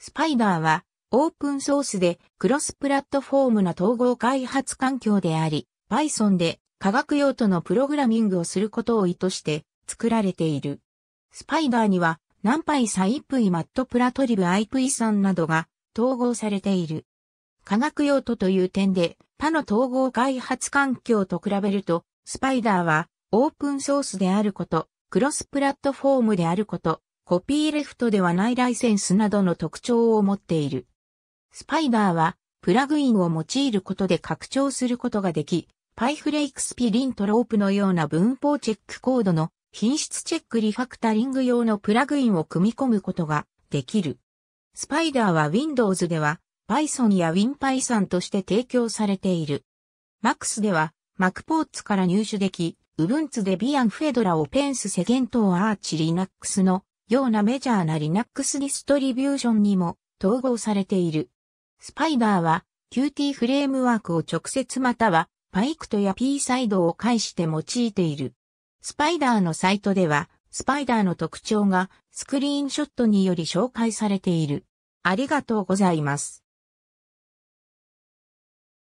スパイダーはオープンソースでクロスプラットフォームの統合開発環境であり、Python で科学用途のプログラミングをすることを意図して作られている。スパイダーには、ナンパイサイプイマットプラトリブアイプイさんなどが統合されている。科学用途という点で、他の統合開発環境と比べると、スパイダーはオープンソースであること、クロスプラットフォームであること、コピーレフトではないライセンスなどの特徴を持っている。スパイダーは、プラグインを用いることで拡張することができ、パイフレイクスピリントロープのような文法チェックコードの品質チェックリファクタリング用のプラグインを組み込むことができる。スパイダーは Windows では Python や WinPython として提供されている。Max では MacPorts から入手でき、Ubuntu で Bian Fedora をペンス世間ン a アーチ Linux のようなメジャーな Linux ディストリビューションにも統合されている。スパイダーは Qt フレームワークを直接または PyCt や P サイドを介して用いている。スパイダーのサイトでは、スパイダーの特徴がスクリーンショットにより紹介されている。ありがとうございます。